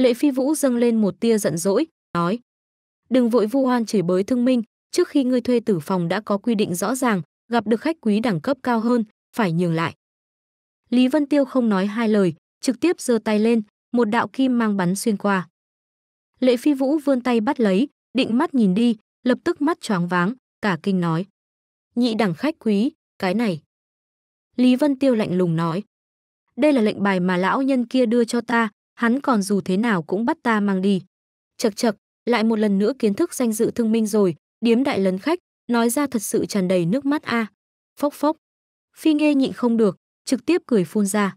Lệ Phi Vũ dâng lên một tia giận dỗi, nói Đừng vội vu oan chửi bới thương minh, trước khi ngươi thuê tử phòng đã có quy định rõ ràng, gặp được khách quý đẳng cấp cao hơn, phải nhường lại. Lý Vân Tiêu không nói hai lời, trực tiếp giơ tay lên, một đạo kim mang bắn xuyên qua. Lệ Phi Vũ vươn tay bắt lấy, định mắt nhìn đi, lập tức mắt choáng váng, cả kinh nói. Nhị đẳng khách quý, cái này. Lý Vân Tiêu lạnh lùng nói. Đây là lệnh bài mà lão nhân kia đưa cho ta, hắn còn dù thế nào cũng bắt ta mang đi. Chậc chậc, lại một lần nữa kiến thức danh dự thương minh rồi, điếm đại lấn khách, nói ra thật sự tràn đầy nước mắt a. À. Phốc phốc. Phi nghe nhịn không được, trực tiếp cười phun ra.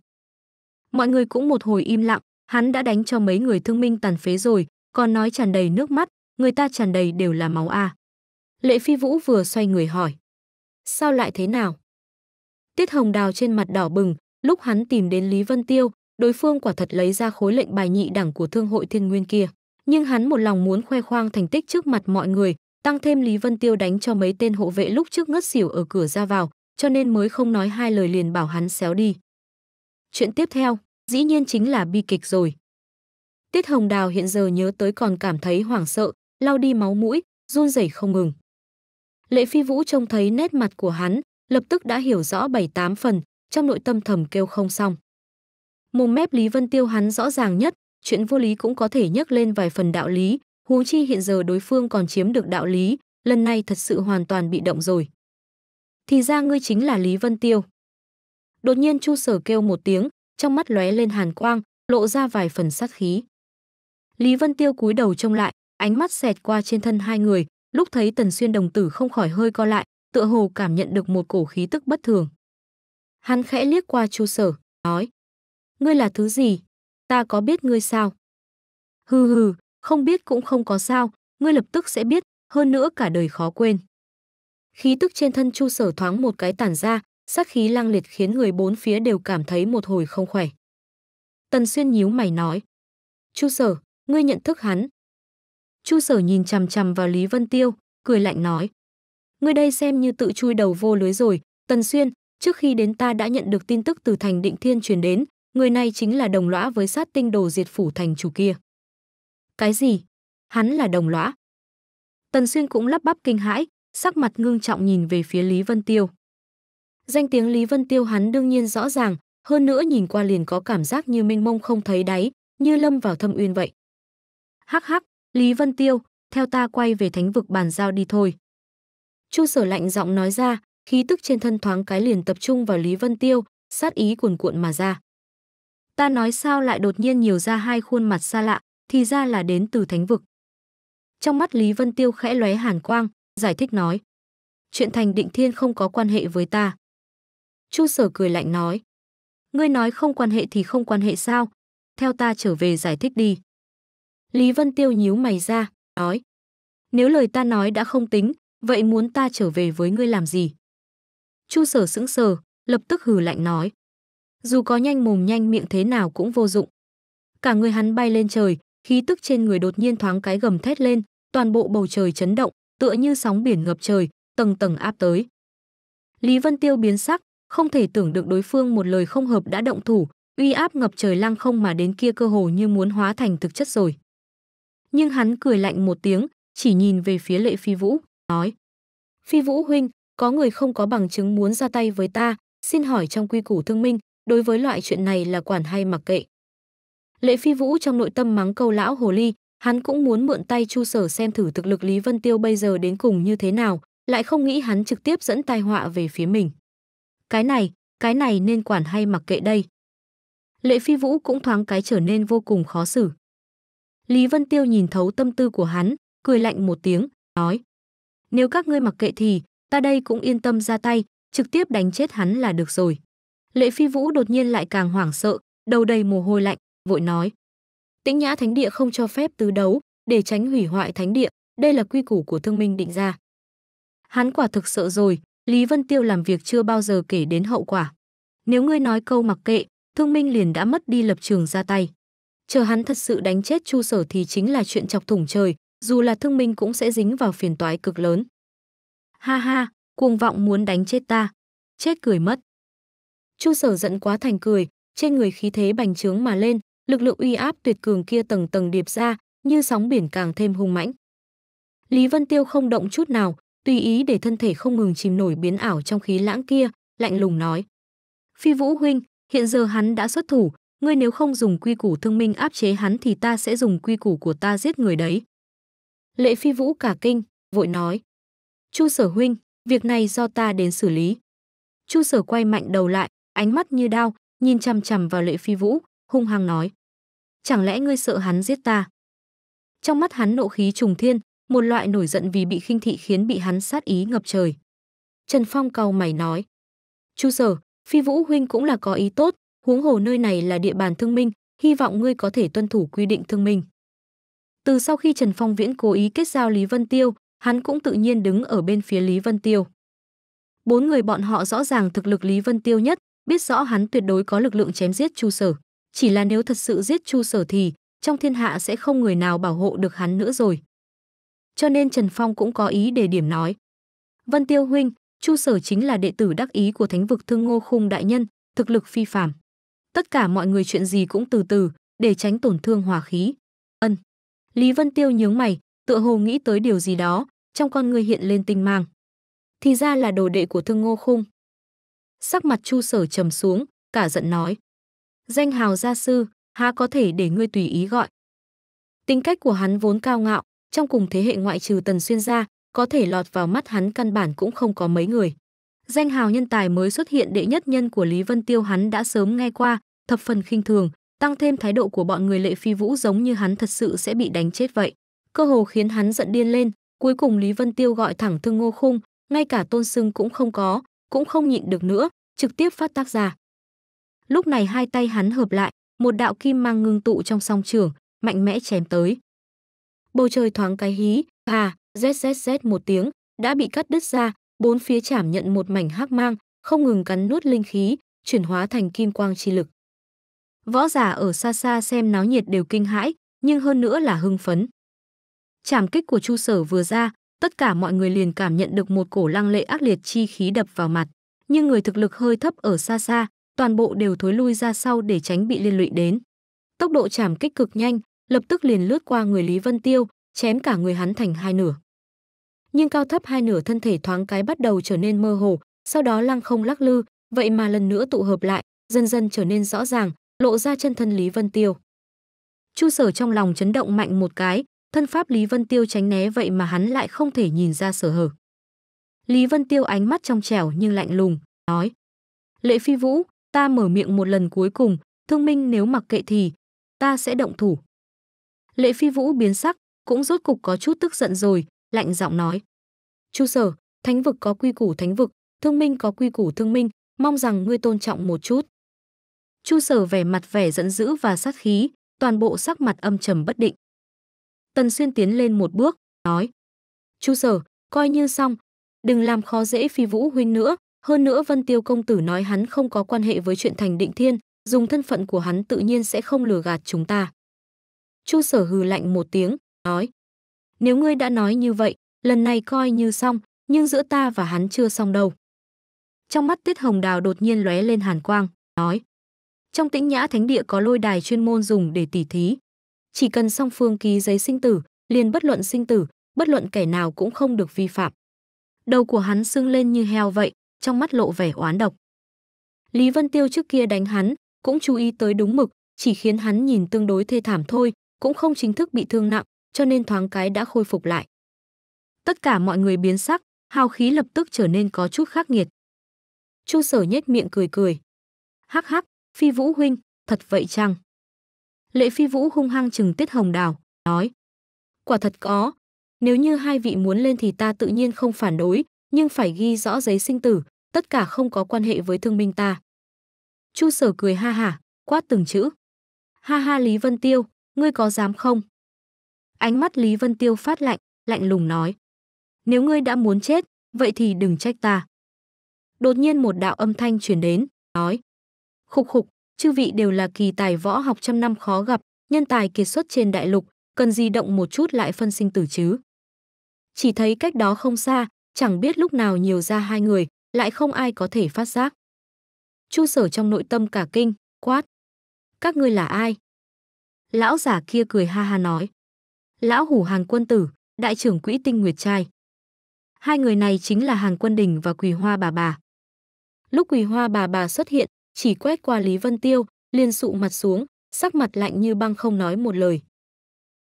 Mọi người cũng một hồi im lặng, hắn đã đánh cho mấy người thương minh tàn phế rồi, còn nói tràn đầy nước mắt, người ta tràn đầy đều là máu a. À. Lệ Phi Vũ vừa xoay người hỏi. Sao lại thế nào? Tiết Hồng Đào trên mặt đỏ bừng, lúc hắn tìm đến Lý Vân Tiêu, đối phương quả thật lấy ra khối lệnh bài nhị đẳng của thương hội thiên nguyên kia nhưng hắn một lòng muốn khoe khoang thành tích trước mặt mọi người tăng thêm lý vân tiêu đánh cho mấy tên hộ vệ lúc trước ngất xỉu ở cửa ra vào cho nên mới không nói hai lời liền bảo hắn xéo đi chuyện tiếp theo dĩ nhiên chính là bi kịch rồi tiết hồng đào hiện giờ nhớ tới còn cảm thấy hoảng sợ lau đi máu mũi run rẩy không ngừng lệ phi vũ trông thấy nét mặt của hắn lập tức đã hiểu rõ bảy tám phần trong nội tâm thầm kêu không xong Mồm mép Lý Vân Tiêu hắn rõ ràng nhất, chuyện vô lý cũng có thể nhắc lên vài phần đạo lý, huống chi hiện giờ đối phương còn chiếm được đạo lý, lần này thật sự hoàn toàn bị động rồi. Thì ra ngươi chính là Lý Vân Tiêu. Đột nhiên Chu Sở kêu một tiếng, trong mắt lóe lên hàn quang, lộ ra vài phần sát khí. Lý Vân Tiêu cúi đầu trông lại, ánh mắt xẹt qua trên thân hai người, lúc thấy Tần Xuyên đồng tử không khỏi hơi co lại, tựa hồ cảm nhận được một cổ khí tức bất thường. Hắn khẽ liếc qua Chu Sở, nói: ngươi là thứ gì? Ta có biết ngươi sao? Hừ hừ, không biết cũng không có sao, ngươi lập tức sẽ biết, hơn nữa cả đời khó quên. Khí tức trên thân Chu Sở thoáng một cái tản ra, sát khí lăng liệt khiến người bốn phía đều cảm thấy một hồi không khỏe. Tần Xuyên nhíu mày nói: "Chu Sở, ngươi nhận thức hắn?" Chu Sở nhìn chằm chằm vào Lý Vân Tiêu, cười lạnh nói: "Ngươi đây xem như tự chui đầu vô lưới rồi, Tần Xuyên, trước khi đến ta đã nhận được tin tức từ Thành Định Thiên truyền đến, người này chính là đồng lõa với sát tinh đồ diệt phủ thành chủ kia. Cái gì? Hắn là đồng lõa? Tần Xuyên cũng lắp bắp kinh hãi, sắc mặt ngưng trọng nhìn về phía Lý Vân Tiêu. Danh tiếng Lý Vân Tiêu hắn đương nhiên rõ ràng, hơn nữa nhìn qua liền có cảm giác như mênh mông không thấy đáy, như lâm vào thâm uyên vậy. Hắc hắc, Lý Vân Tiêu, theo ta quay về thánh vực bàn giao đi thôi. Chu sở lạnh giọng nói ra, khí tức trên thân thoáng cái liền tập trung vào Lý Vân Tiêu, sát ý cuồn cuộn mà ra. Ta nói sao lại đột nhiên nhiều ra hai khuôn mặt xa lạ, thì ra là đến từ thánh vực. Trong mắt Lý Vân Tiêu khẽ lóe hàn quang, giải thích nói. Chuyện thành định thiên không có quan hệ với ta. Chu sở cười lạnh nói. Ngươi nói không quan hệ thì không quan hệ sao? Theo ta trở về giải thích đi. Lý Vân Tiêu nhíu mày ra, nói. Nếu lời ta nói đã không tính, vậy muốn ta trở về với ngươi làm gì? Chu sở sững sờ, lập tức hừ lạnh nói dù có nhanh mồm nhanh miệng thế nào cũng vô dụng. Cả người hắn bay lên trời, khí tức trên người đột nhiên thoáng cái gầm thét lên, toàn bộ bầu trời chấn động, tựa như sóng biển ngập trời, tầng tầng áp tới. Lý Vân Tiêu biến sắc, không thể tưởng được đối phương một lời không hợp đã động thủ, uy áp ngập trời lăng không mà đến kia cơ hồ như muốn hóa thành thực chất rồi. Nhưng hắn cười lạnh một tiếng, chỉ nhìn về phía Lệ Phi Vũ, nói: "Phi Vũ huynh, có người không có bằng chứng muốn ra tay với ta, xin hỏi trong quy củ thương minh, đối với loại chuyện này là quản hay mặc kệ. Lệ Phi Vũ trong nội tâm mắng câu lão hồ ly, hắn cũng muốn mượn tay Chu Sở xem thử thực lực Lý Vân Tiêu bây giờ đến cùng như thế nào, lại không nghĩ hắn trực tiếp dẫn tai họa về phía mình. Cái này, cái này nên quản hay mặc kệ đây. Lệ Phi Vũ cũng thoáng cái trở nên vô cùng khó xử. Lý Vân Tiêu nhìn thấu tâm tư của hắn, cười lạnh một tiếng, nói: "Nếu các ngươi mặc kệ thì, ta đây cũng yên tâm ra tay, trực tiếp đánh chết hắn là được rồi." Lệ Phi Vũ đột nhiên lại càng hoảng sợ, đầu đầy mồ hôi lạnh, vội nói: "Tĩnh Nhã Thánh địa không cho phép tứ đấu, để tránh hủy hoại thánh địa, đây là quy củ của Thương Minh định ra." Hắn quả thực sợ rồi, Lý Vân Tiêu làm việc chưa bao giờ kể đến hậu quả. Nếu ngươi nói câu mặc kệ, Thương Minh liền đã mất đi lập trường ra tay. Chờ hắn thật sự đánh chết Chu Sở thì chính là chuyện chọc thủng trời, dù là Thương Minh cũng sẽ dính vào phiền toái cực lớn. Ha ha, cuồng vọng muốn đánh chết ta, chết cười mất. Chu Sở giận quá thành cười, trên người khí thế bành trướng mà lên, lực lượng uy áp tuyệt cường kia tầng tầng điệp ra, như sóng biển càng thêm hung mãnh. Lý Vân Tiêu không động chút nào, tùy ý để thân thể không ngừng chìm nổi biến ảo trong khí lãng kia, lạnh lùng nói: "Phi Vũ huynh, hiện giờ hắn đã xuất thủ, ngươi nếu không dùng quy củ thương minh áp chế hắn thì ta sẽ dùng quy củ của ta giết người đấy." Lệ Phi Vũ cả kinh, vội nói: "Chu Sở huynh, việc này do ta đến xử lý." Chu Sở quay mạnh đầu lại, ánh mắt như đao, nhìn chằm chằm vào Lệ Phi Vũ, hung hăng nói: "Chẳng lẽ ngươi sợ hắn giết ta?" Trong mắt hắn nộ khí trùng thiên, một loại nổi giận vì bị khinh thị khiến bị hắn sát ý ngập trời. Trần Phong cau mày nói: "Chu sở, Phi Vũ huynh cũng là có ý tốt, huống hồ nơi này là địa bàn thương minh, hy vọng ngươi có thể tuân thủ quy định thương minh." Từ sau khi Trần Phong Viễn cố ý kết giao Lý Vân Tiêu, hắn cũng tự nhiên đứng ở bên phía Lý Vân Tiêu. Bốn người bọn họ rõ ràng thực lực Lý Vân Tiêu nhất, biết rõ hắn tuyệt đối có lực lượng chém giết Chu Sở, chỉ là nếu thật sự giết Chu Sở thì trong thiên hạ sẽ không người nào bảo hộ được hắn nữa rồi. Cho nên Trần Phong cũng có ý đề điểm nói. Vân Tiêu huynh, Chu Sở chính là đệ tử đắc ý của Thánh vực Thương Ngô Khung đại nhân, thực lực phi phàm. Tất cả mọi người chuyện gì cũng từ từ, để tránh tổn thương hòa khí. Ân. Lý Vân Tiêu nhướng mày, tựa hồ nghĩ tới điều gì đó, trong con người hiện lên tinh mang. Thì ra là đồ đệ của Thương Ngô Khung. Sắc mặt Chu Sở trầm xuống, cả giận nói: "Danh hào gia sư, há có thể để ngươi tùy ý gọi?" Tính cách của hắn vốn cao ngạo, trong cùng thế hệ ngoại trừ Tần Xuyên gia, có thể lọt vào mắt hắn căn bản cũng không có mấy người. Danh hào nhân tài mới xuất hiện đệ nhất nhân của Lý Vân Tiêu hắn đã sớm nghe qua, thập phần khinh thường, tăng thêm thái độ của bọn người Lệ Phi Vũ giống như hắn thật sự sẽ bị đánh chết vậy. Cơ hồ khiến hắn giận điên lên, cuối cùng Lý Vân Tiêu gọi thẳng Thương Ngô Khung, ngay cả tôn sưng cũng không có, cũng không nhịn được nữa, trực tiếp phát tác ra. Lúc này hai tay hắn hợp lại, một đạo kim mang ngưng tụ trong song trường, mạnh mẽ chém tới. Bầu trời thoáng cái hí, à, zzz một tiếng, đã bị cắt đứt ra, bốn phía chảm nhận một mảnh hắc mang, không ngừng cắn nuốt linh khí, chuyển hóa thành kim quang chi lực. Võ giả ở xa xa xem náo nhiệt đều kinh hãi, nhưng hơn nữa là hưng phấn. Chảm kích của Chu Sở vừa ra, tất cả mọi người liền cảm nhận được một cổ lăng lệ ác liệt chi khí đập vào mặt nhưng người thực lực hơi thấp ở xa xa toàn bộ đều thối lui ra sau để tránh bị liên lụy đến tốc độ chảm kích cực nhanh lập tức liền lướt qua người lý vân tiêu chém cả người hắn thành hai nửa nhưng cao thấp hai nửa thân thể thoáng cái bắt đầu trở nên mơ hồ sau đó lăng không lắc lư vậy mà lần nữa tụ hợp lại dần dần trở nên rõ ràng lộ ra chân thân lý vân tiêu chu sở trong lòng chấn động mạnh một cái thân pháp Lý Vân Tiêu tránh né vậy mà hắn lại không thể nhìn ra sở hở. Lý Vân Tiêu ánh mắt trong trẻo nhưng lạnh lùng, nói Lệ Phi Vũ, ta mở miệng một lần cuối cùng, thương minh nếu mặc kệ thì, ta sẽ động thủ. Lệ Phi Vũ biến sắc, cũng rốt cục có chút tức giận rồi, lạnh giọng nói. Chu sở, thánh vực có quy củ thánh vực, thương minh có quy củ thương minh, mong rằng ngươi tôn trọng một chút. Chu sở vẻ mặt vẻ giận dữ và sát khí, toàn bộ sắc mặt âm trầm bất định. Tần Xuyên tiến lên một bước, nói. Chú sở, coi như xong. Đừng làm khó dễ phi vũ huynh nữa. Hơn nữa Vân Tiêu Công Tử nói hắn không có quan hệ với chuyện thành định thiên, dùng thân phận của hắn tự nhiên sẽ không lừa gạt chúng ta. Chu sở hừ lạnh một tiếng, nói. Nếu ngươi đã nói như vậy, lần này coi như xong, nhưng giữa ta và hắn chưa xong đâu. Trong mắt Tiết Hồng Đào đột nhiên lóe lên hàn quang, nói. Trong tĩnh nhã thánh địa có lôi đài chuyên môn dùng để tỉ thí, chỉ cần song phương ký giấy sinh tử, liền bất luận sinh tử, bất luận kẻ nào cũng không được vi phạm. Đầu của hắn sưng lên như heo vậy, trong mắt lộ vẻ oán độc. Lý Vân Tiêu trước kia đánh hắn, cũng chú ý tới đúng mực, chỉ khiến hắn nhìn tương đối thê thảm thôi, cũng không chính thức bị thương nặng, cho nên thoáng cái đã khôi phục lại. Tất cả mọi người biến sắc, hào khí lập tức trở nên có chút khắc nghiệt. Chu Sở nhếch miệng cười cười. Hắc hắc, Phi Vũ huynh, thật vậy chăng? Lệ Phi Vũ hung hăng chừng Tiết Hồng Đào, nói: "Quả thật có, nếu như hai vị muốn lên thì ta tự nhiên không phản đối, nhưng phải ghi rõ giấy sinh tử, tất cả không có quan hệ với thương minh ta." Chu Sở cười ha ha, quát từng chữ: "Ha ha Lý Vân Tiêu, ngươi có dám không?" Ánh mắt Lý Vân Tiêu phát lạnh, lạnh lùng nói: "Nếu ngươi đã muốn chết, vậy thì đừng trách ta." Đột nhiên một đạo âm thanh truyền đến, nói: "Khục khục, chư vị đều là kỳ tài võ học trăm năm khó gặp, nhân tài kiệt xuất trên đại lục, cần di động một chút lại phân sinh tử chứ. Chỉ thấy cách đó không xa, chẳng biết lúc nào nhiều ra hai người, lại không ai có thể phát giác. Chu sở trong nội tâm cả kinh, quát. Các ngươi là ai? Lão giả kia cười ha ha nói. Lão hủ hàng quân tử, đại trưởng quỹ tinh nguyệt trai. Hai người này chính là hàng quân đình và quỳ hoa bà bà. Lúc quỳ hoa bà bà xuất hiện, chỉ quét qua Lý Vân Tiêu, liền sụ mặt xuống, sắc mặt lạnh như băng không nói một lời.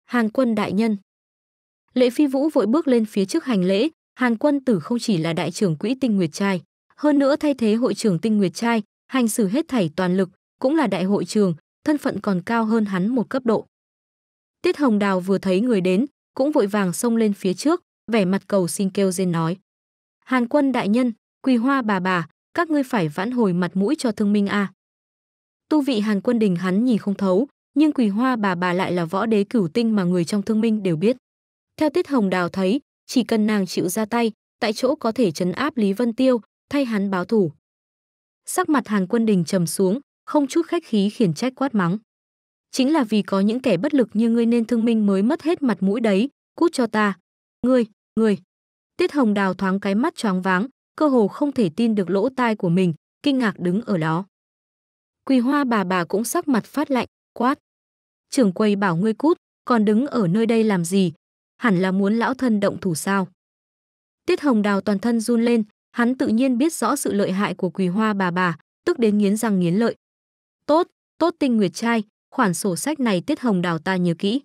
Hàn quân đại nhân. Lệ Phi Vũ vội bước lên phía trước hành lễ, Hàn quân tử không chỉ là đại trưởng quỹ tinh nguyệt trai, hơn nữa thay thế hội trưởng tinh nguyệt trai, hành xử hết thảy toàn lực, cũng là đại hội trường, thân phận còn cao hơn hắn một cấp độ. Tiết Hồng Đào vừa thấy người đến, cũng vội vàng xông lên phía trước, vẻ mặt cầu xin kêu dên nói. Hàn quân đại nhân, quỳ hoa bà bà, các ngươi phải vãn hồi mặt mũi cho thương minh a. À. Tu vị Hàn Quân Đình hắn nhìn không thấu, nhưng Quỳ Hoa bà bà lại là võ đế cửu tinh mà người trong thương minh đều biết. Theo Tiết Hồng Đào thấy, chỉ cần nàng chịu ra tay, tại chỗ có thể chấn áp Lý Vân Tiêu, thay hắn báo thủ. Sắc mặt Hàn Quân Đình trầm xuống, không chút khách khí khiển trách quát mắng. Chính là vì có những kẻ bất lực như ngươi nên thương minh mới mất hết mặt mũi đấy, cút cho ta. Ngươi, ngươi. Tiết Hồng Đào thoáng cái mắt choáng váng, cơ hồ không thể tin được lỗ tai của mình, kinh ngạc đứng ở đó. Quỳ hoa bà bà cũng sắc mặt phát lạnh, quát. Trưởng quầy bảo ngươi cút, còn đứng ở nơi đây làm gì? Hẳn là muốn lão thân động thủ sao? Tiết hồng đào toàn thân run lên, hắn tự nhiên biết rõ sự lợi hại của quỳ hoa bà bà, tức đến nghiến răng nghiến lợi. Tốt, tốt tinh nguyệt trai, khoản sổ sách này tiết hồng đào ta nhớ kỹ.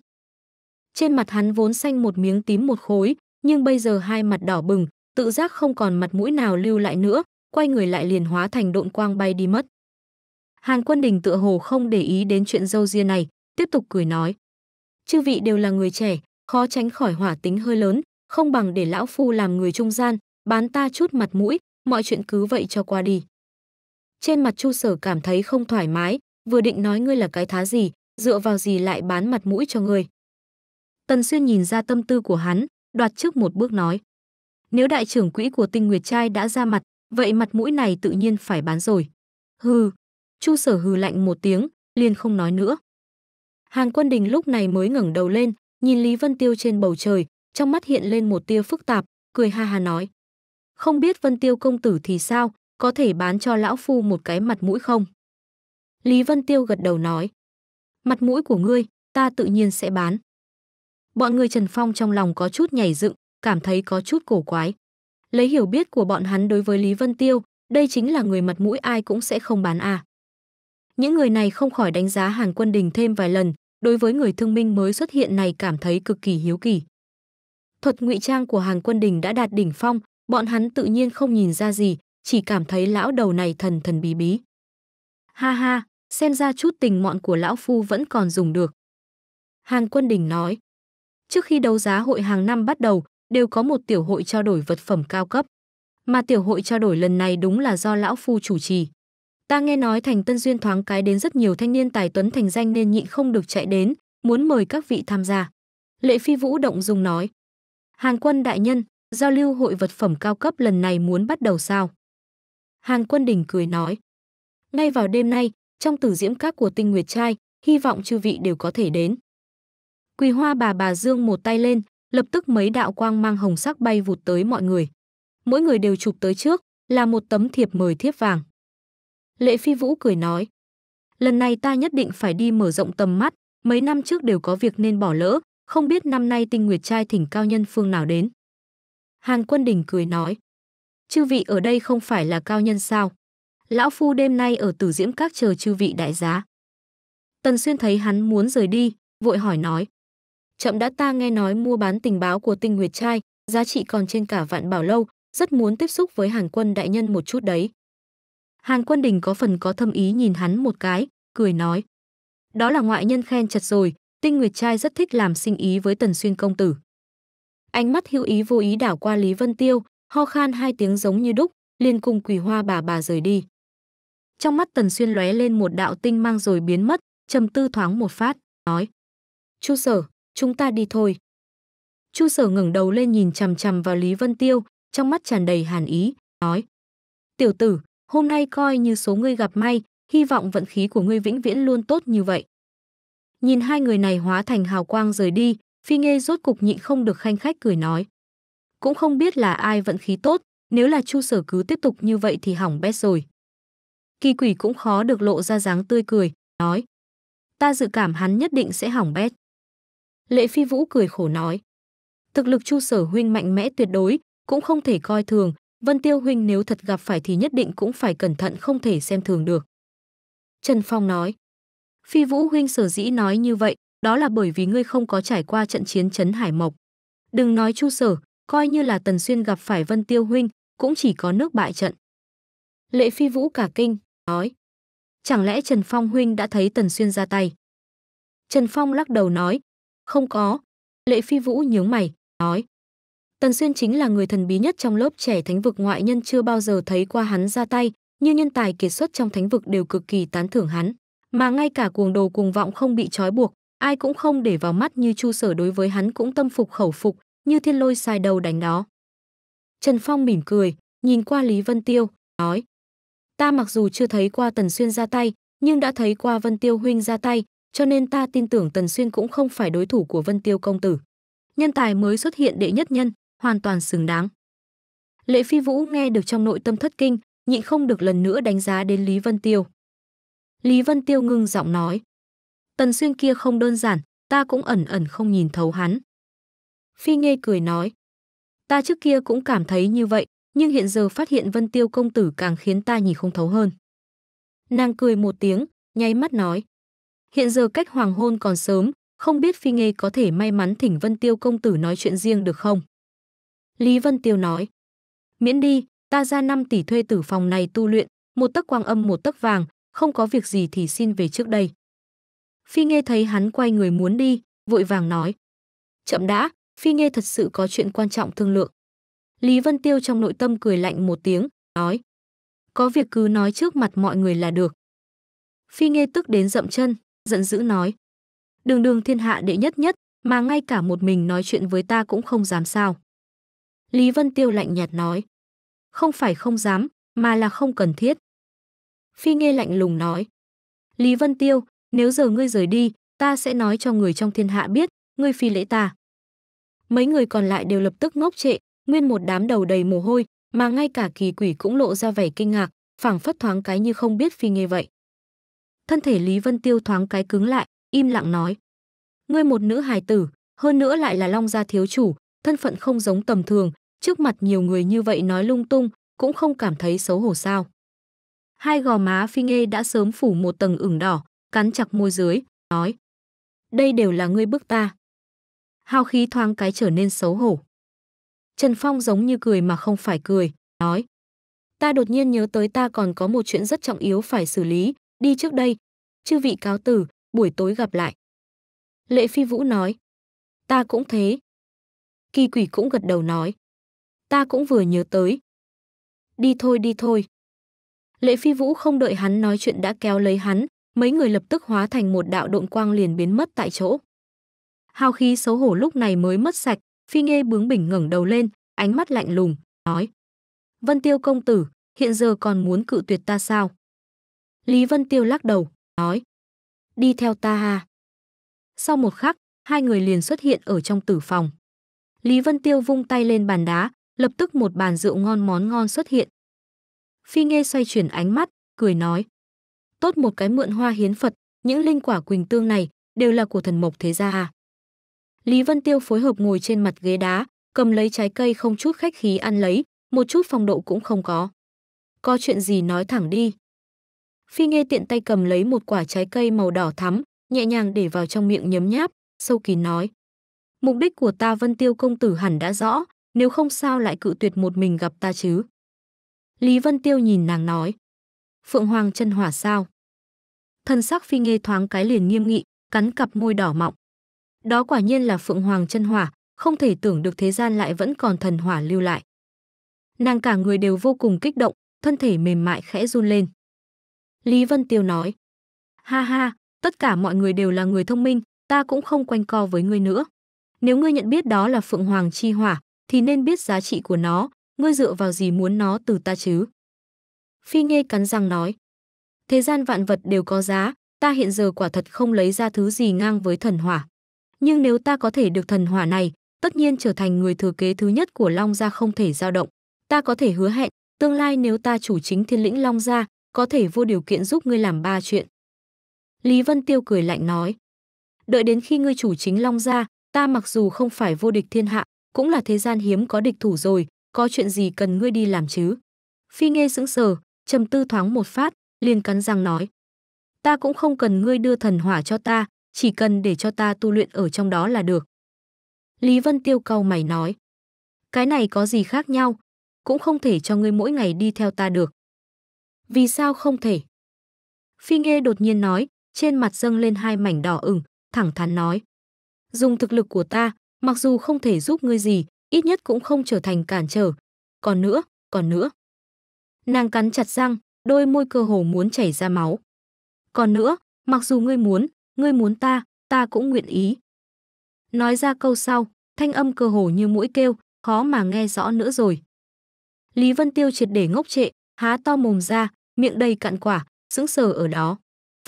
Trên mặt hắn vốn xanh một miếng tím một khối, nhưng bây giờ hai mặt đỏ bừng, tự giác không còn mặt mũi nào lưu lại nữa, quay người lại liền hóa thành độn quang bay đi mất. Hàn Quân Đình tựa hồ không để ý đến chuyện dâu riêng này, tiếp tục cười nói. Chư vị đều là người trẻ, khó tránh khỏi hỏa tính hơi lớn, không bằng để lão phu làm người trung gian, bán ta chút mặt mũi, mọi chuyện cứ vậy cho qua đi. Trên mặt Chu Sở cảm thấy không thoải mái, vừa định nói ngươi là cái thá gì, dựa vào gì lại bán mặt mũi cho ngươi. Tần Xuyên nhìn ra tâm tư của hắn, đoạt trước một bước nói. Nếu đại trưởng quỹ của Tinh Nguyệt trai đã ra mặt, vậy mặt mũi này tự nhiên phải bán rồi. Hừ, Chu Sở hừ lạnh một tiếng, liền không nói nữa. Hàng Quân Đình lúc này mới ngẩng đầu lên, nhìn Lý Vân Tiêu trên bầu trời, trong mắt hiện lên một tia phức tạp, cười ha ha nói: "Không biết Vân Tiêu công tử thì sao, có thể bán cho lão phu một cái mặt mũi không?" Lý Vân Tiêu gật đầu nói: "Mặt mũi của ngươi, ta tự nhiên sẽ bán." Bọn người Trần Phong trong lòng có chút nhảy dựng, cảm thấy có chút cổ quái. Lấy hiểu biết của bọn hắn đối với Lý Vân Tiêu, đây chính là người mặt mũi ai cũng sẽ không bán à. Những người này không khỏi đánh giá Hàn Quân Đình thêm vài lần, đối với người thương minh mới xuất hiện này cảm thấy cực kỳ hiếu kỳ. Thuật ngụy trang của Hàn Quân Đình đã đạt đỉnh phong, bọn hắn tự nhiên không nhìn ra gì, chỉ cảm thấy lão đầu này thần thần bí bí. Ha ha, xem ra chút tình mọn của lão phu vẫn còn dùng được. Hàn Quân Đình nói. Trước khi đấu giá hội hàng năm bắt đầu, đều có một tiểu hội trao đổi vật phẩm cao cấp. Mà tiểu hội trao đổi lần này đúng là do lão phu chủ trì. Ta nghe nói thành Tân Duyên thoáng cái đến rất nhiều thanh niên tài tuấn thành danh nên nhịn không được chạy đến, muốn mời các vị tham gia. Lệ Phi Vũ động dung nói. hàng quân đại nhân, giao lưu hội vật phẩm cao cấp lần này muốn bắt đầu sao? Hàng quân đỉnh cười nói. Ngay vào đêm nay, trong tử diễm các của tinh nguyệt trai, hy vọng chư vị đều có thể đến. Quỳ hoa bà bà dương một tay lên, lập tức mấy đạo quang mang hồng sắc bay vụt tới mọi người. Mỗi người đều chụp tới trước, là một tấm thiệp mời thiếp vàng. Lệ Phi Vũ cười nói, lần này ta nhất định phải đi mở rộng tầm mắt, mấy năm trước đều có việc nên bỏ lỡ, không biết năm nay tinh nguyệt trai thỉnh cao nhân phương nào đến. Hàn Quân Đình cười nói, chư vị ở đây không phải là cao nhân sao? Lão Phu đêm nay ở tử diễm các chờ chư vị đại giá. Tần Xuyên thấy hắn muốn rời đi, vội hỏi nói, chậm đã ta nghe nói mua bán tình báo của tinh nguyệt trai, giá trị còn trên cả vạn bảo lâu, rất muốn tiếp xúc với Hàn quân đại nhân một chút đấy. Hàn quân đình có phần có thâm ý nhìn hắn một cái, cười nói. Đó là ngoại nhân khen chặt rồi, tinh nguyệt trai rất thích làm sinh ý với tần xuyên công tử. Ánh mắt hữu ý vô ý đảo qua Lý Vân Tiêu, ho khan hai tiếng giống như đúc, liền cùng quỳ hoa bà bà rời đi. Trong mắt tần xuyên lóe lên một đạo tinh mang rồi biến mất, trầm tư thoáng một phát, nói. Chu sở, chúng ta đi thôi. Chu Sở ngẩng đầu lên nhìn chằm chằm vào Lý Vân Tiêu, trong mắt tràn đầy hàn ý, nói. Tiểu tử, hôm nay coi như số ngươi gặp may, hy vọng vận khí của ngươi vĩnh viễn luôn tốt như vậy. Nhìn hai người này hóa thành hào quang rời đi, Phi nghe rốt cục nhịn không được khanh khách cười nói. Cũng không biết là ai vận khí tốt, nếu là Chu Sở cứ tiếp tục như vậy thì hỏng bét rồi. Kỳ quỷ cũng khó được lộ ra dáng tươi cười, nói. Ta dự cảm hắn nhất định sẽ hỏng bét. Lệ Phi Vũ cười khổ nói. Thực lực Chu Sở huynh mạnh mẽ tuyệt đối, cũng không thể coi thường, Vân Tiêu huynh nếu thật gặp phải thì nhất định cũng phải cẩn thận không thể xem thường được. Trần Phong nói. Phi Vũ huynh sở dĩ nói như vậy, đó là bởi vì ngươi không có trải qua trận chiến trấn Hải Mộc. Đừng nói Chu Sở, coi như là Tần Xuyên gặp phải Vân Tiêu huynh, cũng chỉ có nước bại trận. Lệ Phi Vũ cả kinh, nói. Chẳng lẽ Trần Phong huynh đã thấy Tần Xuyên ra tay? Trần Phong lắc đầu nói, không có. Lệ Phi Vũ nhướng mày, nói. Tần Xuyên chính là người thần bí nhất trong lớp trẻ thánh vực ngoại nhân chưa bao giờ thấy qua hắn ra tay, như nhân tài kiệt xuất trong thánh vực đều cực kỳ tán thưởng hắn. Mà ngay cả cuồng đồ cuồng vọng không bị trói buộc, ai cũng không để vào mắt như chu sở đối với hắn cũng tâm phục khẩu phục, như thiên lôi xài đầu đánh đó. Trần Phong mỉm cười, nhìn qua Lý Vân Tiêu, nói. Ta mặc dù chưa thấy qua Tần Xuyên ra tay, nhưng đã thấy qua Vân Tiêu huynh ra tay, cho nên ta tin tưởng Tần Xuyên cũng không phải đối thủ của Vân Tiêu công tử. Nhân tài mới xuất hiện đệ nhất nhân, hoàn toàn xứng đáng. Lệ Phi Vũ nghe được trong nội tâm thất kinh, nhịn không được lần nữa đánh giá đến Lý Vân Tiêu. Lý Vân Tiêu ngưng giọng nói, Tần Xuyên kia không đơn giản, ta cũng ẩn ẩn không nhìn thấu hắn. Phi Nghê cười nói, ta trước kia cũng cảm thấy như vậy, nhưng hiện giờ phát hiện Vân Tiêu công tử càng khiến ta nhìn không thấu hơn. Nàng cười một tiếng, nháy mắt nói, Hiện giờ cách hoàng hôn còn sớm, không biết Phi Nghê có thể may mắn thỉnh Vân Tiêu công tử nói chuyện riêng được không? Lý Vân Tiêu nói, miễn đi, ta ra 5 tỷ thuê tử phòng này tu luyện, một tấc quang âm một tấc vàng, không có việc gì thì xin về trước đây. Phi Nghê thấy hắn quay người muốn đi, vội vàng nói, chậm đã, Phi Nghê thật sự có chuyện quan trọng thương lượng. Lý Vân Tiêu trong nội tâm cười lạnh một tiếng, nói, có việc cứ nói trước mặt mọi người là được. Phi Nghê tức đến dậm chân, giận dữ nói đường đường thiên hạ đệ nhất nhất mà ngay cả một mình nói chuyện với ta cũng không dám sao lý vân tiêu lạnh nhạt nói không phải không dám mà là không cần thiết phi nghe lạnh lùng nói lý vân tiêu nếu giờ ngươi rời đi ta sẽ nói cho người trong thiên hạ biết ngươi phi lễ ta mấy người còn lại đều lập tức ngốc trệ nguyên một đám đầu đầy mồ hôi mà ngay cả kỳ quỷ cũng lộ ra vẻ kinh ngạc phảng phất thoáng cái như không biết phi nghe vậy thân thể Lý Vân Tiêu thoáng cái cứng lại, im lặng nói: "Ngươi một nữ hài tử, hơn nữa lại là Long gia thiếu chủ, thân phận không giống tầm thường, trước mặt nhiều người như vậy nói lung tung, cũng không cảm thấy xấu hổ sao?" Hai gò má Phi Nghê đã sớm phủ một tầng ửng đỏ, cắn chặt môi dưới, nói: "Đây đều là ngươi bức ta." Hào khí thoáng cái trở nên xấu hổ. Trần Phong giống như cười mà không phải cười, nói: "Ta đột nhiên nhớ tới ta còn có một chuyện rất trọng yếu phải xử lý, đi trước đây, chư vị cáo tử, buổi tối gặp lại. Lệ Phi Vũ nói, ta cũng thế. Kỳ quỷ cũng gật đầu nói, ta cũng vừa nhớ tới. Đi thôi đi thôi. Lệ Phi Vũ không đợi hắn nói chuyện đã kéo lấy hắn, mấy người lập tức hóa thành một đạo độn quang liền biến mất tại chỗ. Hào khí xấu hổ lúc này mới mất sạch, Phi Nghê bướng bỉnh ngẩng đầu lên, ánh mắt lạnh lùng, nói. Vân Tiêu công tử, hiện giờ còn muốn cự tuyệt ta sao? Lý Vân Tiêu lắc đầu, nói. Đi theo ta ha. Sau một khắc, hai người liền xuất hiện ở trong tử phòng. Lý Vân Tiêu vung tay lên bàn đá, lập tức một bàn rượu ngon món ngon xuất hiện. Phi Nghê xoay chuyển ánh mắt, cười nói. Tốt một cái mượn hoa hiến Phật, những linh quả quỳnh tương này đều là của thần mộc thế gia à. Lý Vân Tiêu phối hợp ngồi trên mặt ghế đá, cầm lấy trái cây không chút khách khí ăn lấy, một chút phong độ cũng không có. Có chuyện gì nói thẳng đi. Phi Nghê tiện tay cầm lấy một quả trái cây màu đỏ thắm, nhẹ nhàng để vào trong miệng nhấm nháp, sâu kín nói. Mục đích của ta Vân Tiêu công tử hẳn đã rõ, nếu không sao lại cự tuyệt một mình gặp ta chứ. Lý Vân Tiêu nhìn nàng nói. Phượng Hoàng chân hỏa sao? Thân sắc Phi Nghê thoáng cái liền nghiêm nghị, cắn cặp môi đỏ mọng. Đó quả nhiên là Phượng Hoàng chân hỏa, không thể tưởng được thế gian lại vẫn còn thần hỏa lưu lại. Nàng cả người đều vô cùng kích động, thân thể mềm mại khẽ run lên. Lý Vân Tiêu nói. Ha ha, tất cả mọi người đều là người thông minh, ta cũng không quanh co với ngươi nữa. Nếu ngươi nhận biết đó là Phượng Hoàng Chi Hỏa, thì nên biết giá trị của nó, ngươi dựa vào gì muốn nó từ ta chứ? Phi Nghê cắn răng nói. Thế gian vạn vật đều có giá, ta hiện giờ quả thật không lấy ra thứ gì ngang với thần hỏa. Nhưng nếu ta có thể được thần hỏa này, tất nhiên trở thành người thừa kế thứ nhất của Long Gia không thể dao động. Ta có thể hứa hẹn, tương lai nếu ta chủ chính thiên lĩnh Long Gia, có thể vô điều kiện giúp ngươi làm ba chuyện. Lý Vân Tiêu cười lạnh nói, đợi đến khi ngươi chủ chính Long ra, ta mặc dù không phải vô địch thiên hạ, cũng là thế gian hiếm có địch thủ rồi, có chuyện gì cần ngươi đi làm chứ? Phi nghe sững sờ, trầm tư thoáng một phát, liền cắn răng nói. Ta cũng không cần ngươi đưa thần hỏa cho ta, chỉ cần để cho ta tu luyện ở trong đó là được. Lý Vân Tiêu cau mày nói. Cái này có gì khác nhau, cũng không thể cho ngươi mỗi ngày đi theo ta được. Vì sao không thể? Phi Nghê đột nhiên nói, trên mặt dâng lên hai mảnh đỏ ửng, thẳng thắn nói. Dùng thực lực của ta, mặc dù không thể giúp ngươi gì, ít nhất cũng không trở thành cản trở. Còn nữa, còn nữa. Nàng cắn chặt răng, đôi môi cơ hồ muốn chảy ra máu. Còn nữa, mặc dù ngươi muốn, ngươi muốn ta, ta cũng nguyện ý. Nói ra câu sau, thanh âm cơ hồ như mũi kêu, khó mà nghe rõ nữa rồi. Lý Vân Tiêu triệt để ngốc trệ, há to mồm ra, miệng đầy cạn quả, sững sờ ở đó.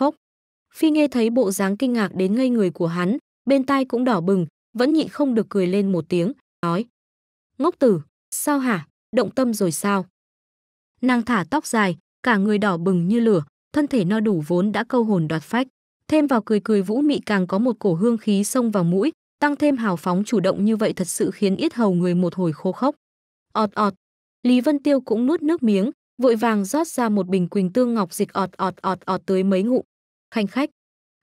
Phốc. Phi nghe thấy bộ dáng kinh ngạc đến ngây người của hắn, bên tai cũng đỏ bừng, vẫn nhịn không được cười lên một tiếng, nói. Ngốc tử, sao hả, động tâm rồi sao? Nàng thả tóc dài, cả người đỏ bừng như lửa, thân thể no đủ vốn đã câu hồn đoạt phách. Thêm vào cười cười vũ mị càng có một cổ hương khí xông vào mũi, tăng thêm hào phóng chủ động như vậy thật sự khiến ít hầu người một hồi khô khốc. Ọt ọt, Lý Vân Tiêu cũng nuốt nước miếng, vội vàng rót ra một bình quỳnh tương ngọc dịch ọt ọt ọt ọt tới mấy ngụ. Khanh khách.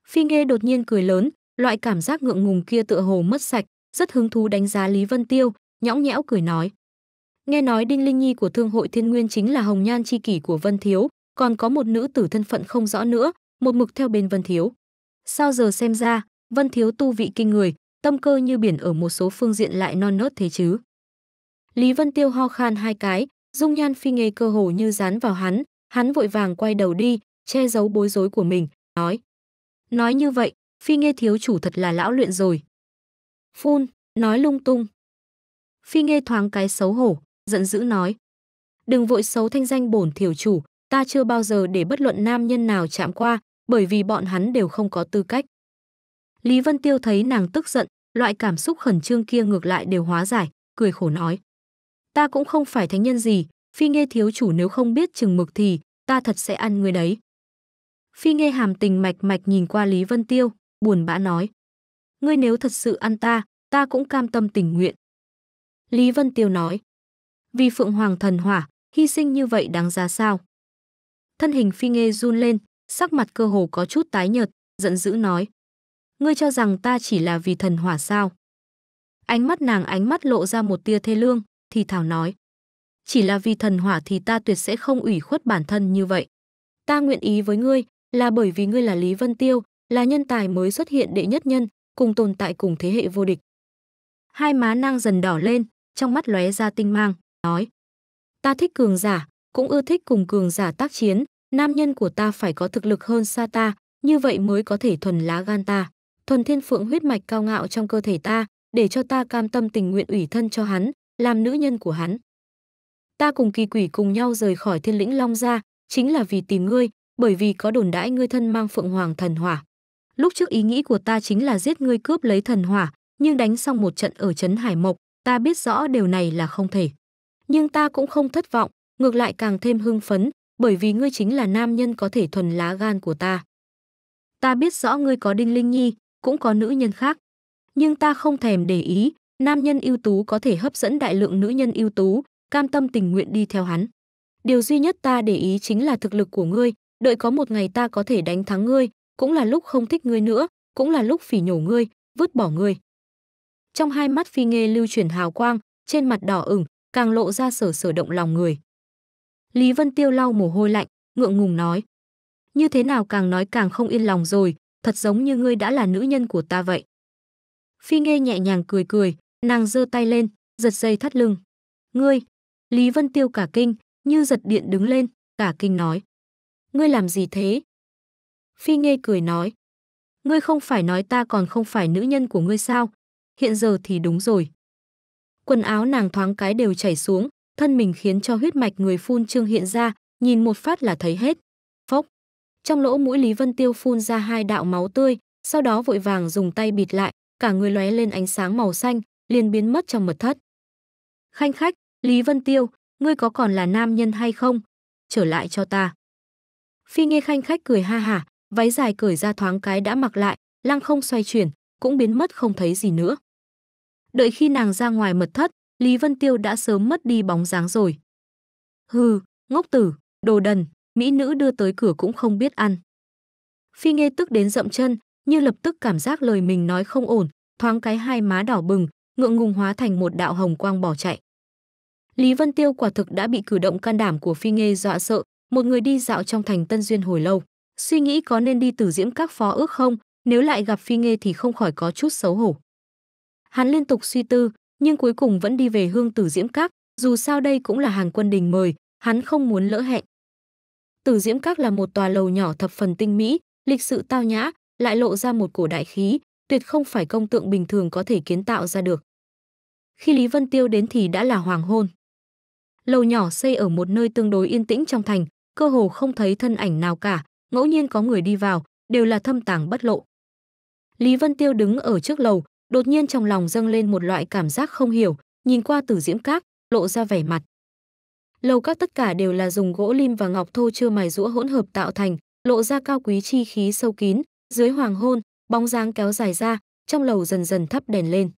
Phi Nghê đột nhiên cười lớn, loại cảm giác ngượng ngùng kia tựa hồ mất sạch, rất hứng thú đánh giá Lý Vân Tiêu, nhõng nhẽo cười nói. Nghe nói Đinh Linh Nhi của Thương hội Thiên Nguyên chính là hồng nhan chi kỷ của Vân Thiếu, còn có một nữ tử thân phận không rõ nữa, một mực theo bên Vân Thiếu. Sao giờ xem ra, Vân Thiếu tu vị kinh người, tâm cơ như biển ở một số phương diện lại non nớt thế chứ. Lý Vân Tiêu ho khan hai cái, Dung nhan phi nghề cơ hồ như dán vào hắn, hắn vội vàng quay đầu đi, che giấu bối rối của mình, nói. Nói như vậy, phi nghe thiếu chủ thật là lão luyện rồi. Phun, nói lung tung. Phi nghe thoáng cái xấu hổ, giận dữ nói. Đừng vội xấu thanh danh bổn thiểu chủ, ta chưa bao giờ để bất luận nam nhân nào chạm qua, bởi vì bọn hắn đều không có tư cách. Lý Vân Tiêu thấy nàng tức giận, loại cảm xúc khẩn trương kia ngược lại đều hóa giải, cười khổ nói ta cũng không phải thánh nhân gì, phi nghe thiếu chủ nếu không biết chừng mực thì ta thật sẽ ăn người đấy. Phi nghe hàm tình mạch mạch nhìn qua Lý Vân Tiêu, buồn bã nói. Ngươi nếu thật sự ăn ta, ta cũng cam tâm tình nguyện. Lý Vân Tiêu nói. Vì Phượng Hoàng thần hỏa, hy sinh như vậy đáng giá sao? Thân hình Phi nghe run lên, sắc mặt cơ hồ có chút tái nhợt, giận dữ nói. Ngươi cho rằng ta chỉ là vì thần hỏa sao? Ánh mắt nàng ánh mắt lộ ra một tia thê lương, thì thảo nói chỉ là vì thần hỏa thì ta tuyệt sẽ không ủy khuất bản thân như vậy ta nguyện ý với ngươi là bởi vì ngươi là lý vân tiêu là nhân tài mới xuất hiện đệ nhất nhân cùng tồn tại cùng thế hệ vô địch hai má nang dần đỏ lên trong mắt lóe ra tinh mang nói ta thích cường giả cũng ưa thích cùng cường giả tác chiến nam nhân của ta phải có thực lực hơn xa ta như vậy mới có thể thuần lá gan ta thuần thiên phượng huyết mạch cao ngạo trong cơ thể ta để cho ta cam tâm tình nguyện ủy thân cho hắn làm nữ nhân của hắn. Ta cùng kỳ quỷ cùng nhau rời khỏi thiên lĩnh Long ra, chính là vì tìm ngươi, bởi vì có đồn đãi ngươi thân mang phượng hoàng thần hỏa. Lúc trước ý nghĩ của ta chính là giết ngươi cướp lấy thần hỏa, nhưng đánh xong một trận ở trấn Hải Mộc, ta biết rõ điều này là không thể. Nhưng ta cũng không thất vọng, ngược lại càng thêm hưng phấn, bởi vì ngươi chính là nam nhân có thể thuần lá gan của ta. Ta biết rõ ngươi có Đinh Linh Nhi, cũng có nữ nhân khác, nhưng ta không thèm để ý, Nam nhân ưu tú có thể hấp dẫn đại lượng nữ nhân ưu tú, cam tâm tình nguyện đi theo hắn. Điều duy nhất ta để ý chính là thực lực của ngươi, đợi có một ngày ta có thể đánh thắng ngươi, cũng là lúc không thích ngươi nữa, cũng là lúc phỉ nhổ ngươi, vứt bỏ ngươi. Trong hai mắt Phi Nghê lưu chuyển hào quang, trên mặt đỏ ửng, càng lộ ra sở sở động lòng người. Lý Vân Tiêu lau mồ hôi lạnh, ngượng ngùng nói: "Như thế nào càng nói càng không yên lòng rồi, thật giống như ngươi đã là nữ nhân của ta vậy." Phi Nghe nhẹ nhàng cười cười, Nàng giơ tay lên, giật dây thắt lưng. Ngươi! Lý Vân Tiêu cả kinh, như giật điện đứng lên, cả kinh nói. Ngươi làm gì thế? Phi nghe cười nói. Ngươi không phải nói ta còn không phải nữ nhân của ngươi sao? Hiện giờ thì đúng rồi. Quần áo nàng thoáng cái đều chảy xuống, thân mình khiến cho huyết mạch người phun trương hiện ra, nhìn một phát là thấy hết. Phốc! Trong lỗ mũi Lý Vân Tiêu phun ra hai đạo máu tươi, sau đó vội vàng dùng tay bịt lại, cả người lóe lên ánh sáng màu xanh, liền biến mất trong mật thất. Khanh khách, Lý Vân Tiêu, ngươi có còn là nam nhân hay không? Trở lại cho ta. Phi nghe khanh khách cười ha hả, váy dài cởi ra thoáng cái đã mặc lại, lăng không xoay chuyển, cũng biến mất không thấy gì nữa. Đợi khi nàng ra ngoài mật thất, Lý Vân Tiêu đã sớm mất đi bóng dáng rồi. Hừ, ngốc tử, đồ đần, mỹ nữ đưa tới cửa cũng không biết ăn. Phi nghe tức đến dậm chân, như lập tức cảm giác lời mình nói không ổn, thoáng cái hai má đỏ bừng, ngượng ngùng hóa thành một đạo hồng quang bỏ chạy. Lý Vân Tiêu quả thực đã bị cử động can đảm của Phi Nghê dọa sợ, một người đi dạo trong thành Tân Duyên hồi lâu, suy nghĩ có nên đi tử diễm các phó ước không, nếu lại gặp Phi Nghê thì không khỏi có chút xấu hổ. Hắn liên tục suy tư, nhưng cuối cùng vẫn đi về hương tử diễm các, dù sao đây cũng là hàng quân đình mời, hắn không muốn lỡ hẹn. Tử diễm các là một tòa lầu nhỏ thập phần tinh mỹ, lịch sự tao nhã, lại lộ ra một cổ đại khí, tuyệt không phải công tượng bình thường có thể kiến tạo ra được. Khi Lý Vân Tiêu đến thì đã là hoàng hôn. Lầu nhỏ xây ở một nơi tương đối yên tĩnh trong thành, cơ hồ không thấy thân ảnh nào cả, ngẫu nhiên có người đi vào, đều là thâm tàng bất lộ. Lý Vân Tiêu đứng ở trước lầu, đột nhiên trong lòng dâng lên một loại cảm giác không hiểu, nhìn qua Tử Diễm Các, lộ ra vẻ mặt. Lầu các tất cả đều là dùng gỗ lim và ngọc thô chưa mài rũa hỗn hợp tạo thành, lộ ra cao quý chi khí sâu kín, dưới hoàng hôn, bóng dáng kéo dài ra, trong lầu dần dần thắp đèn lên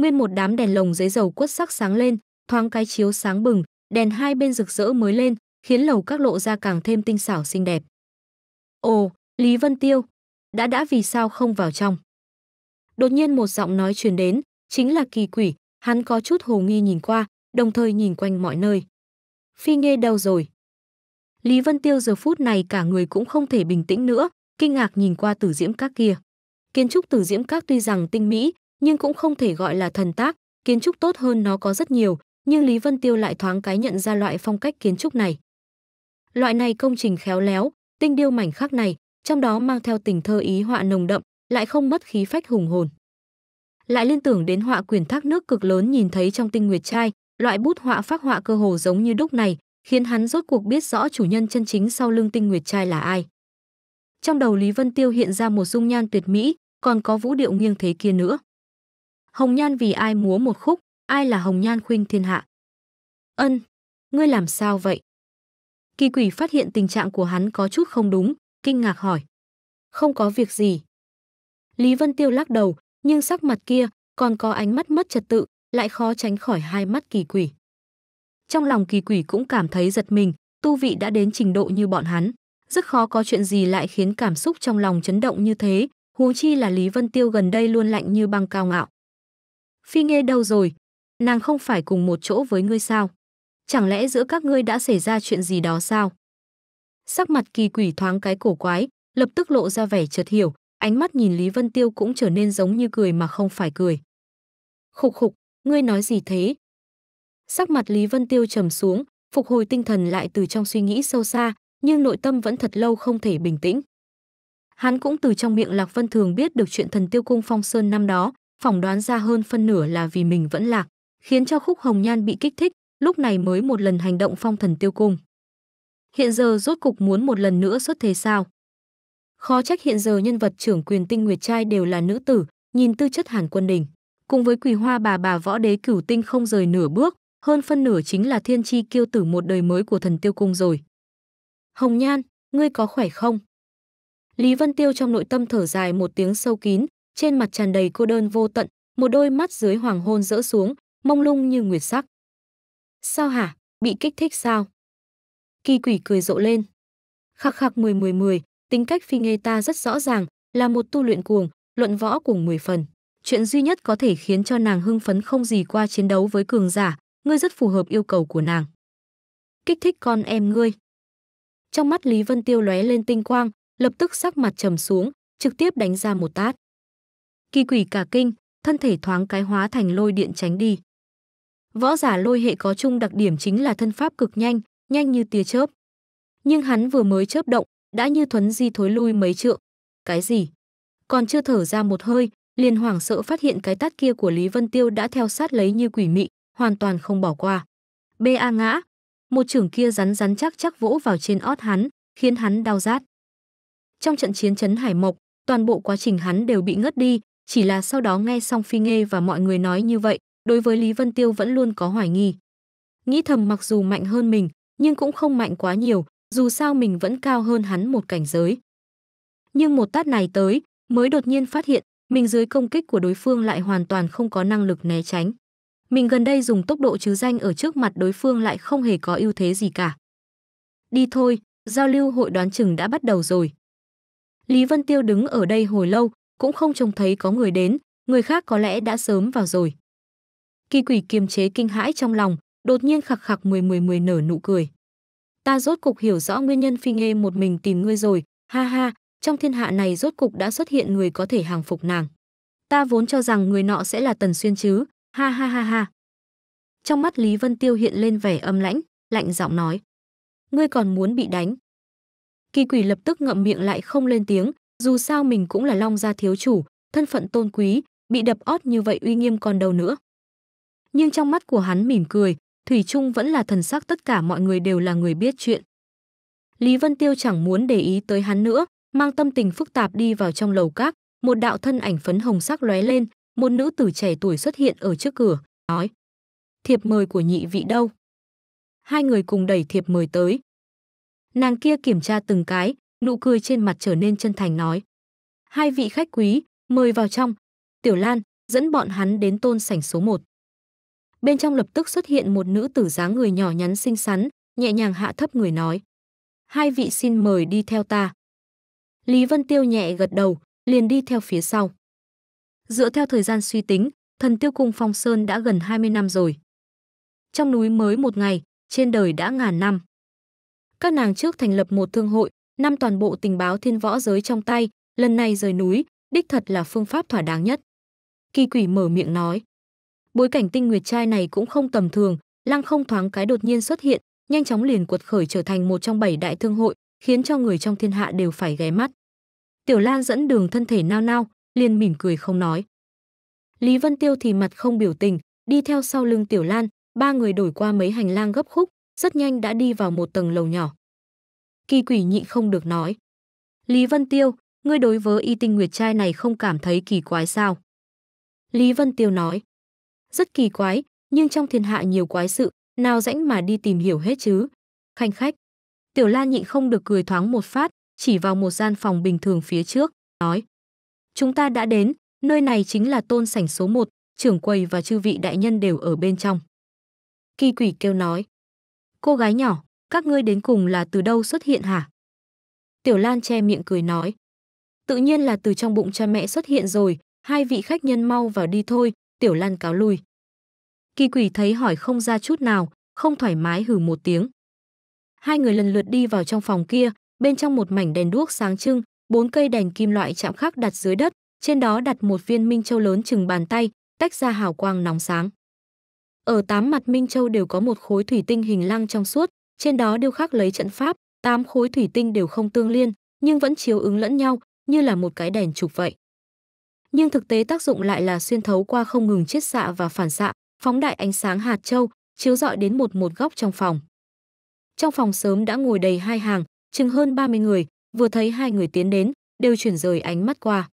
nguyên một đám đèn lồng giấy dầu quất sắc sáng lên, thoáng cái chiếu sáng bừng, đèn hai bên rực rỡ mới lên, khiến lầu các lộ ra càng thêm tinh xảo xinh đẹp. Ồ, Lý Vân Tiêu, đã đã vì sao không vào trong? Đột nhiên một giọng nói truyền đến, chính là kỳ quỷ, hắn có chút hồ nghi nhìn qua, đồng thời nhìn quanh mọi nơi. Phi nghe đâu rồi? Lý Vân Tiêu giờ phút này cả người cũng không thể bình tĩnh nữa, kinh ngạc nhìn qua tử diễm các kia. Kiến trúc tử diễm các tuy rằng tinh mỹ, nhưng cũng không thể gọi là thần tác, kiến trúc tốt hơn nó có rất nhiều, nhưng Lý Vân Tiêu lại thoáng cái nhận ra loại phong cách kiến trúc này. Loại này công trình khéo léo, tinh điêu mảnh khắc này, trong đó mang theo tình thơ ý họa nồng đậm, lại không mất khí phách hùng hồn. Lại liên tưởng đến họa quyền thác nước cực lớn nhìn thấy trong Tinh Nguyệt trai, loại bút họa phác họa cơ hồ giống như đúc này, khiến hắn rốt cuộc biết rõ chủ nhân chân chính sau lưng Tinh Nguyệt trai là ai. Trong đầu Lý Vân Tiêu hiện ra một dung nhan tuyệt mỹ, còn có vũ điệu nghiêng thế kia nữa hồng nhan vì ai múa một khúc, ai là hồng nhan khuynh thiên hạ. Ân, ngươi làm sao vậy? Kỳ quỷ phát hiện tình trạng của hắn có chút không đúng, kinh ngạc hỏi. Không có việc gì. Lý Vân Tiêu lắc đầu, nhưng sắc mặt kia còn có ánh mắt mất trật tự, lại khó tránh khỏi hai mắt kỳ quỷ. Trong lòng kỳ quỷ cũng cảm thấy giật mình, tu vị đã đến trình độ như bọn hắn. Rất khó có chuyện gì lại khiến cảm xúc trong lòng chấn động như thế, huống chi là Lý Vân Tiêu gần đây luôn lạnh như băng cao ngạo. Phi Nghê đâu rồi? Nàng không phải cùng một chỗ với ngươi sao? Chẳng lẽ giữa các ngươi đã xảy ra chuyện gì đó sao? Sắc mặt kỳ quỷ thoáng cái cổ quái, lập tức lộ ra vẻ chợt hiểu, ánh mắt nhìn Lý Vân Tiêu cũng trở nên giống như cười mà không phải cười. Khục khục, ngươi nói gì thế? Sắc mặt Lý Vân Tiêu trầm xuống, phục hồi tinh thần lại từ trong suy nghĩ sâu xa, nhưng nội tâm vẫn thật lâu không thể bình tĩnh. Hắn cũng từ trong miệng Lạc Vân Thường biết được chuyện thần tiêu cung Phong Sơn năm đó, phỏng đoán ra hơn phân nửa là vì mình vẫn lạc, khiến cho khúc hồng nhan bị kích thích, lúc này mới một lần hành động phong thần tiêu cung. Hiện giờ rốt cục muốn một lần nữa xuất thế sao? Khó trách hiện giờ nhân vật trưởng quyền tinh nguyệt trai đều là nữ tử, nhìn tư chất Hàn Quân Đình, cùng với Quỳ Hoa bà bà võ đế cửu tinh không rời nửa bước, hơn phân nửa chính là thiên chi kiêu tử một đời mới của thần tiêu cung rồi. Hồng Nhan, ngươi có khỏe không? Lý Vân Tiêu trong nội tâm thở dài một tiếng sâu kín, trên mặt tràn đầy cô đơn vô tận, một đôi mắt dưới hoàng hôn rỡ xuống, mông lung như nguyệt sắc. Sao hả? Bị kích thích sao? Kỳ quỷ cười rộ lên. Khắc khắc mười mười mười, tính cách phi nghe ta rất rõ ràng, là một tu luyện cuồng, luận võ cùng mười phần. Chuyện duy nhất có thể khiến cho nàng hưng phấn không gì qua chiến đấu với cường giả, ngươi rất phù hợp yêu cầu của nàng. Kích thích con em ngươi. Trong mắt Lý Vân Tiêu lóe lên tinh quang, lập tức sắc mặt trầm xuống, trực tiếp đánh ra một tát kỳ quỷ cả kinh, thân thể thoáng cái hóa thành lôi điện tránh đi. Võ giả lôi hệ có chung đặc điểm chính là thân pháp cực nhanh, nhanh như tia chớp. Nhưng hắn vừa mới chớp động, đã như thuấn di thối lui mấy trượng. Cái gì? Còn chưa thở ra một hơi, liền hoảng sợ phát hiện cái tát kia của Lý Vân Tiêu đã theo sát lấy như quỷ mị, hoàn toàn không bỏ qua. a ngã, một trưởng kia rắn rắn chắc chắc vỗ vào trên ót hắn, khiến hắn đau rát. Trong trận chiến chấn Hải Mộc, toàn bộ quá trình hắn đều bị ngất đi, chỉ là sau đó nghe xong Phi Nghê và mọi người nói như vậy, đối với Lý Vân Tiêu vẫn luôn có hoài nghi. Nghĩ thầm mặc dù mạnh hơn mình, nhưng cũng không mạnh quá nhiều, dù sao mình vẫn cao hơn hắn một cảnh giới. Nhưng một tát này tới, mới đột nhiên phát hiện, mình dưới công kích của đối phương lại hoàn toàn không có năng lực né tránh. Mình gần đây dùng tốc độ chứ danh ở trước mặt đối phương lại không hề có ưu thế gì cả. Đi thôi, giao lưu hội đoán chừng đã bắt đầu rồi. Lý Vân Tiêu đứng ở đây hồi lâu, cũng không trông thấy có người đến, người khác có lẽ đã sớm vào rồi. Kỳ quỷ kiềm chế kinh hãi trong lòng, đột nhiên khặc khặc mười mười mười nở nụ cười. Ta rốt cục hiểu rõ nguyên nhân phi nghe một mình tìm ngươi rồi, ha ha, trong thiên hạ này rốt cục đã xuất hiện người có thể hàng phục nàng. Ta vốn cho rằng người nọ sẽ là Tần Xuyên chứ, ha ha ha ha. Trong mắt Lý Vân Tiêu hiện lên vẻ âm lãnh, lạnh giọng nói. Ngươi còn muốn bị đánh. Kỳ quỷ lập tức ngậm miệng lại không lên tiếng, dù sao mình cũng là Long gia thiếu chủ, thân phận tôn quý, bị đập ót như vậy uy nghiêm còn đâu nữa. Nhưng trong mắt của hắn mỉm cười, Thủy trung vẫn là thần sắc tất cả mọi người đều là người biết chuyện. Lý Vân Tiêu chẳng muốn để ý tới hắn nữa, mang tâm tình phức tạp đi vào trong lầu các, một đạo thân ảnh phấn hồng sắc lóe lên, một nữ tử trẻ tuổi xuất hiện ở trước cửa, nói: "Thiệp mời của nhị vị đâu?" Hai người cùng đẩy thiệp mời tới. Nàng kia kiểm tra từng cái, nụ cười trên mặt trở nên chân thành nói hai vị khách quý mời vào trong tiểu lan dẫn bọn hắn đến tôn sảnh số 1. bên trong lập tức xuất hiện một nữ tử dáng người nhỏ nhắn xinh xắn nhẹ nhàng hạ thấp người nói hai vị xin mời đi theo ta lý vân tiêu nhẹ gật đầu liền đi theo phía sau dựa theo thời gian suy tính thần tiêu cung phong sơn đã gần 20 năm rồi trong núi mới một ngày trên đời đã ngàn năm các nàng trước thành lập một thương hội năm toàn bộ tình báo thiên võ giới trong tay, lần này rời núi, đích thật là phương pháp thỏa đáng nhất. Kỳ quỷ mở miệng nói. Bối cảnh tinh nguyệt trai này cũng không tầm thường, lăng không thoáng cái đột nhiên xuất hiện, nhanh chóng liền cuột khởi trở thành một trong bảy đại thương hội, khiến cho người trong thiên hạ đều phải ghé mắt. Tiểu Lan dẫn đường thân thể nao nao, liền mỉm cười không nói. Lý Vân Tiêu thì mặt không biểu tình, đi theo sau lưng Tiểu Lan, ba người đổi qua mấy hành lang gấp khúc, rất nhanh đã đi vào một tầng lầu nhỏ kỳ quỷ nhịn không được nói. Lý Vân Tiêu, ngươi đối với y tinh nguyệt trai này không cảm thấy kỳ quái sao? Lý Vân Tiêu nói, rất kỳ quái, nhưng trong thiên hạ nhiều quái sự, nào rãnh mà đi tìm hiểu hết chứ. Khanh khách, Tiểu Lan nhịn không được cười thoáng một phát, chỉ vào một gian phòng bình thường phía trước, nói. Chúng ta đã đến, nơi này chính là tôn sảnh số một, trưởng quầy và chư vị đại nhân đều ở bên trong. Kỳ quỷ kêu nói. Cô gái nhỏ, các ngươi đến cùng là từ đâu xuất hiện hả? Tiểu Lan che miệng cười nói. Tự nhiên là từ trong bụng cha mẹ xuất hiện rồi, hai vị khách nhân mau vào đi thôi, Tiểu Lan cáo lui. Kỳ quỷ thấy hỏi không ra chút nào, không thoải mái hừ một tiếng. Hai người lần lượt đi vào trong phòng kia, bên trong một mảnh đèn đuốc sáng trưng, bốn cây đèn kim loại chạm khắc đặt dưới đất, trên đó đặt một viên minh châu lớn chừng bàn tay, tách ra hào quang nóng sáng. Ở tám mặt minh châu đều có một khối thủy tinh hình lăng trong suốt, trên đó điêu khắc lấy trận pháp, tám khối thủy tinh đều không tương liên, nhưng vẫn chiếu ứng lẫn nhau, như là một cái đèn chụp vậy. Nhưng thực tế tác dụng lại là xuyên thấu qua không ngừng chiết xạ và phản xạ, phóng đại ánh sáng hạt châu, chiếu rọi đến một một góc trong phòng. Trong phòng sớm đã ngồi đầy hai hàng, chừng hơn 30 người, vừa thấy hai người tiến đến, đều chuyển rời ánh mắt qua.